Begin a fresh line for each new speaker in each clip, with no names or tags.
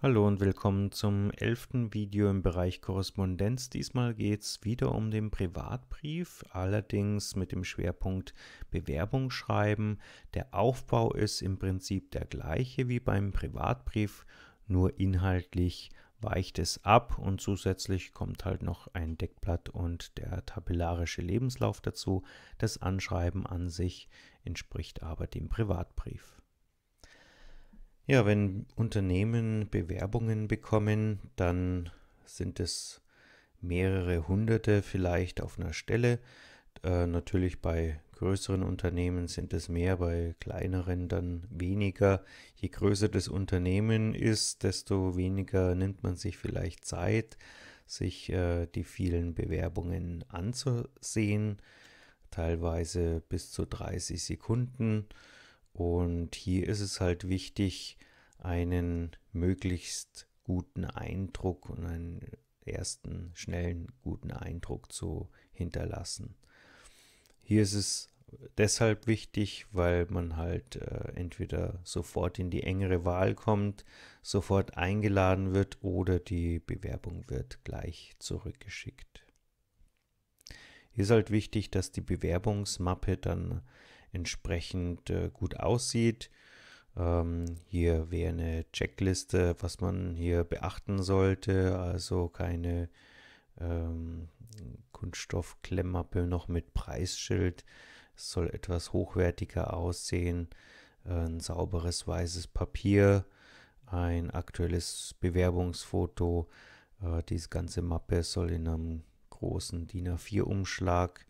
Hallo und willkommen zum elften Video im Bereich Korrespondenz. Diesmal geht es wieder um den Privatbrief, allerdings mit dem Schwerpunkt Bewerbung schreiben. Der Aufbau ist im Prinzip der gleiche wie beim Privatbrief, nur inhaltlich weicht es ab und zusätzlich kommt halt noch ein Deckblatt und der tabellarische Lebenslauf dazu. Das Anschreiben an sich entspricht aber dem Privatbrief. Ja, wenn Unternehmen Bewerbungen bekommen, dann sind es mehrere hunderte vielleicht auf einer Stelle. Äh, natürlich bei größeren Unternehmen sind es mehr, bei kleineren dann weniger. Je größer das Unternehmen ist, desto weniger nimmt man sich vielleicht Zeit, sich äh, die vielen Bewerbungen anzusehen, teilweise bis zu 30 Sekunden. Und hier ist es halt wichtig, einen möglichst guten Eindruck und einen ersten schnellen guten Eindruck zu hinterlassen. Hier ist es deshalb wichtig, weil man halt äh, entweder sofort in die engere Wahl kommt, sofort eingeladen wird oder die Bewerbung wird gleich zurückgeschickt. Hier ist halt wichtig, dass die Bewerbungsmappe dann entsprechend äh, gut aussieht ähm, hier wäre eine Checkliste, was man hier beachten sollte. Also keine ähm, Kunststoffklemmmappe noch mit Preisschild. Es soll etwas hochwertiger aussehen. Äh, ein sauberes weißes Papier, ein aktuelles Bewerbungsfoto. Äh, diese ganze Mappe soll in einem großen DIN A4-Umschlag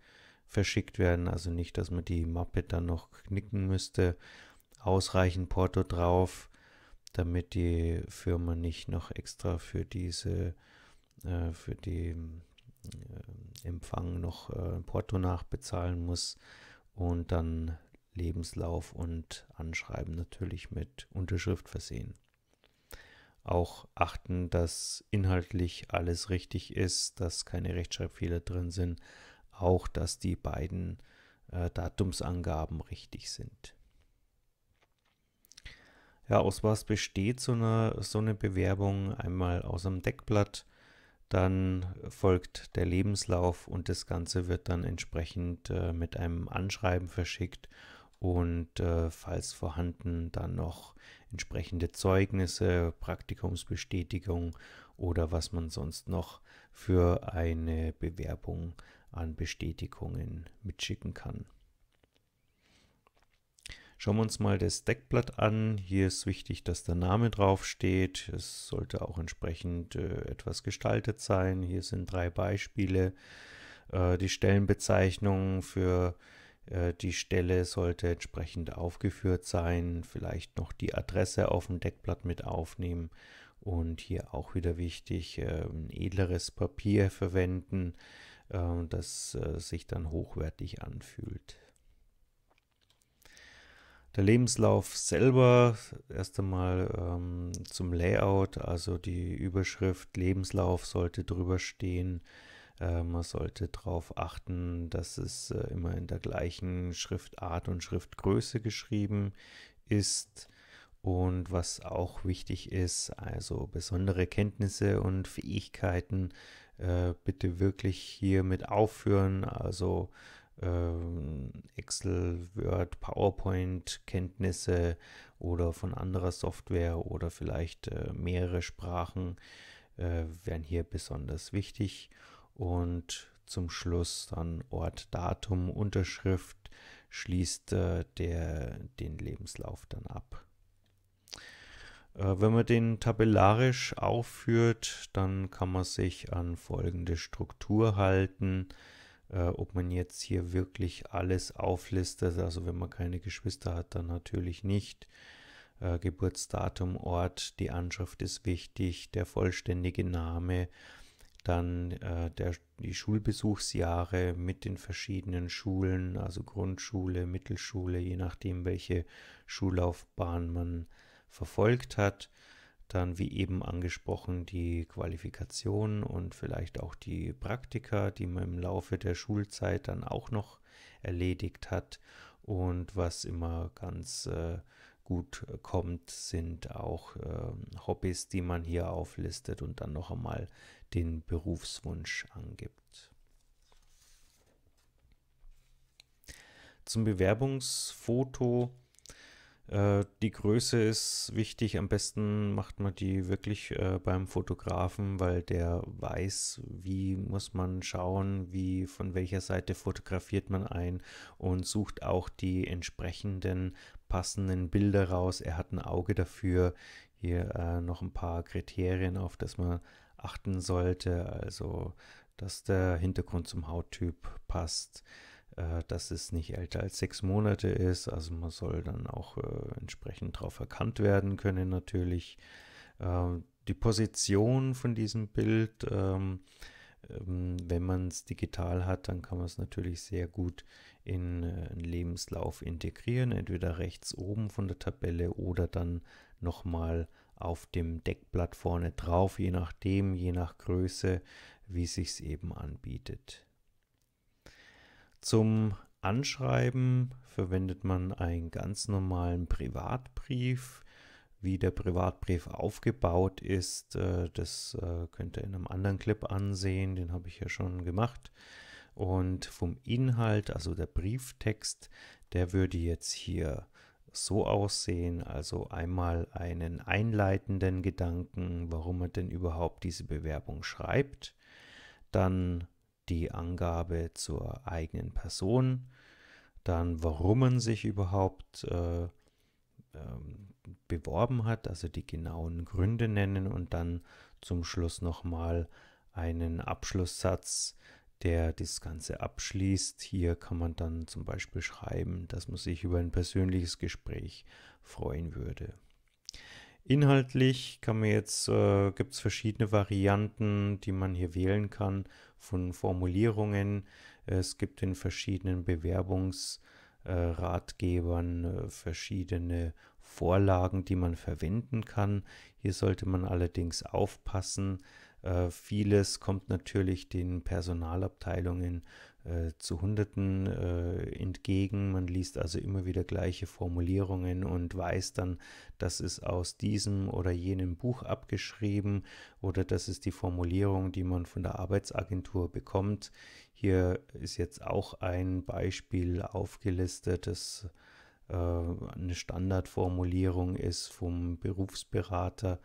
verschickt werden. Also nicht, dass man die Mappe dann noch knicken müsste ausreichend Porto drauf, damit die Firma nicht noch extra für diese, äh, für die äh, Empfang noch äh, Porto nachbezahlen muss und dann Lebenslauf und Anschreiben natürlich mit Unterschrift versehen. Auch achten, dass inhaltlich alles richtig ist, dass keine Rechtschreibfehler drin sind, auch dass die beiden äh, Datumsangaben richtig sind. Ja, aus was besteht so eine, so eine Bewerbung? Einmal aus einem Deckblatt, dann folgt der Lebenslauf und das Ganze wird dann entsprechend äh, mit einem Anschreiben verschickt und äh, falls vorhanden dann noch entsprechende Zeugnisse, Praktikumsbestätigung oder was man sonst noch für eine Bewerbung an Bestätigungen mitschicken kann. Schauen wir uns mal das Deckblatt an. Hier ist wichtig, dass der Name draufsteht. Es sollte auch entsprechend äh, etwas gestaltet sein. Hier sind drei Beispiele. Äh, die Stellenbezeichnung für äh, die Stelle sollte entsprechend aufgeführt sein. Vielleicht noch die Adresse auf dem Deckblatt mit aufnehmen. Und hier auch wieder wichtig, äh, ein edleres Papier verwenden, äh, das äh, sich dann hochwertig anfühlt. Der Lebenslauf selber, erst einmal ähm, zum Layout, also die Überschrift Lebenslauf sollte drüber stehen. Äh, man sollte darauf achten, dass es äh, immer in der gleichen Schriftart und Schriftgröße geschrieben ist. Und was auch wichtig ist, also besondere Kenntnisse und Fähigkeiten äh, bitte wirklich hier mit aufführen. Also ähm, Excel, Word, PowerPoint-Kenntnisse oder von anderer Software oder vielleicht äh, mehrere Sprachen äh, wären hier besonders wichtig. Und zum Schluss dann Ort, Datum, Unterschrift schließt äh, der den Lebenslauf dann ab. Wenn man den tabellarisch aufführt, dann kann man sich an folgende Struktur halten äh, ob man jetzt hier wirklich alles auflistet. Also wenn man keine Geschwister hat, dann natürlich nicht. Äh, Geburtsdatum, Ort, die Anschrift ist wichtig, der vollständige Name, dann äh, der, die Schulbesuchsjahre mit den verschiedenen Schulen, also Grundschule, Mittelschule, je nachdem, welche Schullaufbahn man verfolgt hat. Dann, wie eben angesprochen, die Qualifikation und vielleicht auch die Praktika, die man im Laufe der Schulzeit dann auch noch erledigt hat. Und was immer ganz äh, gut kommt, sind auch äh, Hobbys, die man hier auflistet und dann noch einmal den Berufswunsch angibt. Zum Bewerbungsfoto äh, die Größe ist wichtig. Am besten macht man die wirklich äh, beim Fotografen, weil der weiß, wie muss man schauen, wie von welcher Seite fotografiert man ein und sucht auch die entsprechenden passenden Bilder raus. Er hat ein Auge dafür. Hier äh, noch ein paar Kriterien, auf das man achten sollte. Also, dass der Hintergrund zum Hauttyp passt äh, dass es nicht älter als sechs Monate ist. Also man soll dann auch äh, entsprechend darauf erkannt werden können natürlich. Äh, die Position von diesem Bild, ähm, ähm, wenn man es digital hat, dann kann man es natürlich sehr gut in äh, einen Lebenslauf integrieren, entweder rechts oben von der Tabelle oder dann nochmal auf dem Deckblatt vorne drauf, je nachdem, je nach Größe, wie sich es eben anbietet. Zum Anschreiben verwendet man einen ganz normalen Privatbrief. Wie der Privatbrief aufgebaut ist, äh, das äh, könnt ihr in einem anderen Clip ansehen, den habe ich ja schon gemacht. Und vom Inhalt, also der Brieftext, der würde jetzt hier so aussehen. Also einmal einen einleitenden Gedanken, warum man denn überhaupt diese Bewerbung schreibt. Dann die Angabe zur eigenen Person, dann warum man sich überhaupt äh, ähm, beworben hat, also die genauen Gründe nennen und dann zum Schluss nochmal einen Abschlusssatz, der das Ganze abschließt. Hier kann man dann zum Beispiel schreiben, dass man sich über ein persönliches Gespräch freuen würde. Inhaltlich kann man jetzt, äh, gibt es verschiedene Varianten, die man hier wählen kann von Formulierungen. Es gibt in verschiedenen Bewerbungsratgebern äh, verschiedene Vorlagen, die man verwenden kann. Hier sollte man allerdings aufpassen. Äh, vieles kommt natürlich den Personalabteilungen äh, zu Hunderten äh, entgegen. Man liest also immer wieder gleiche Formulierungen und weiß dann, das ist aus diesem oder jenem Buch abgeschrieben oder das ist die Formulierung, die man von der Arbeitsagentur bekommt. Hier ist jetzt auch ein Beispiel aufgelistet, das äh, eine Standardformulierung ist vom Berufsberater.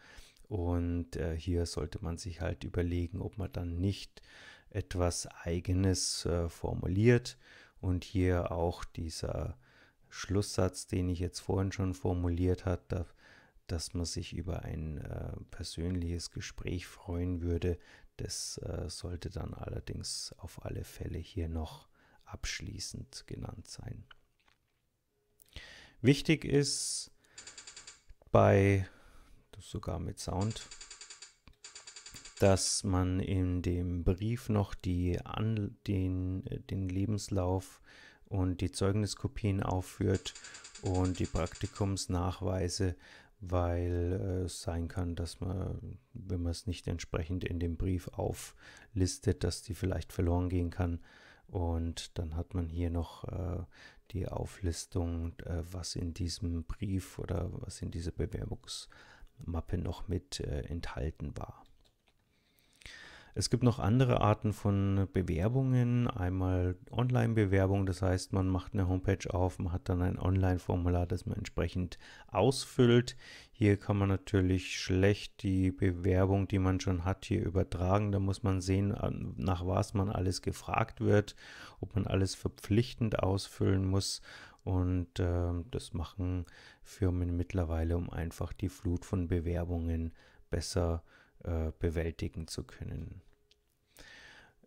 Und äh, hier sollte man sich halt überlegen, ob man dann nicht etwas Eigenes äh, formuliert. Und hier auch dieser Schlusssatz, den ich jetzt vorhin schon formuliert hat, da, dass man sich über ein äh, persönliches Gespräch freuen würde, das äh, sollte dann allerdings auf alle Fälle hier noch abschließend genannt sein. Wichtig ist bei, das sogar mit Sound, dass man in dem Brief noch die An den, äh, den Lebenslauf und die Zeugniskopien aufführt und die Praktikumsnachweise, weil äh, es sein kann, dass man, wenn man es nicht entsprechend in dem Brief auflistet, dass die vielleicht verloren gehen kann. Und dann hat man hier noch äh, die Auflistung, äh, was in diesem Brief oder was in dieser Bewerbungsmappe noch mit äh, enthalten war. Es gibt noch andere Arten von Bewerbungen. Einmal Online-Bewerbung, das heißt, man macht eine Homepage auf, man hat dann ein Online-Formular, das man entsprechend ausfüllt. Hier kann man natürlich schlecht die Bewerbung, die man schon hat, hier übertragen. Da muss man sehen, nach was man alles gefragt wird, ob man alles verpflichtend ausfüllen muss. Und äh, das machen Firmen mittlerweile, um einfach die Flut von Bewerbungen besser zu äh, bewältigen zu können.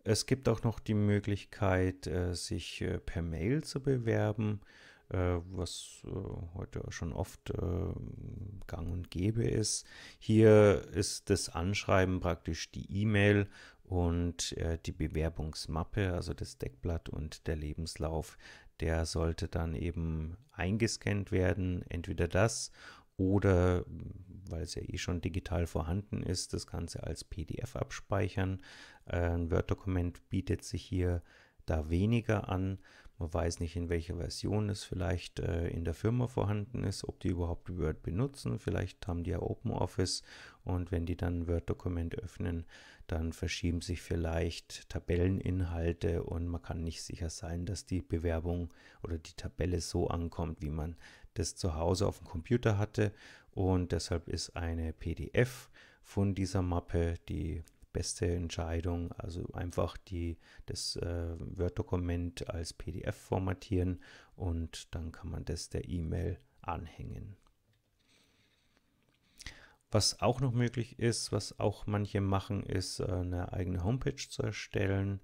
Es gibt auch noch die Möglichkeit, äh, sich äh, per Mail zu bewerben, äh, was äh, heute schon oft äh, gang und gäbe ist. Hier ist das Anschreiben praktisch die E-Mail und die Bewerbungsmappe, also das Deckblatt und der Lebenslauf, der sollte dann eben eingescannt werden. Entweder das oder mm, weil es ja eh schon digital vorhanden ist, das Ganze als PDF abspeichern. Äh, ein Word-Dokument bietet sich hier da weniger an. Man weiß nicht, in welcher Version es vielleicht äh, in der Firma vorhanden ist, ob die überhaupt Word benutzen. Vielleicht haben die ja OpenOffice und wenn die dann ein Word-Dokument öffnen, dann verschieben sich vielleicht Tabelleninhalte und man kann nicht sicher sein, dass die Bewerbung oder die Tabelle so ankommt, wie man das zu Hause auf dem Computer hatte. Und deshalb ist eine PDF von dieser Mappe die beste Entscheidung. Also einfach die, das äh, Word-Dokument als PDF formatieren und dann kann man das der E-Mail anhängen. Was auch noch möglich ist, was auch manche machen, ist äh, eine eigene Homepage zu erstellen.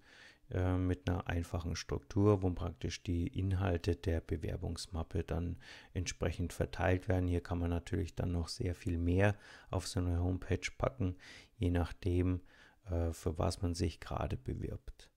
Äh, mit einer einfachen Struktur, wo praktisch die Inhalte der Bewerbungsmappe dann entsprechend verteilt werden. Hier kann man natürlich dann noch sehr viel mehr auf so eine Homepage packen, je nachdem, äh, für was man sich gerade bewirbt.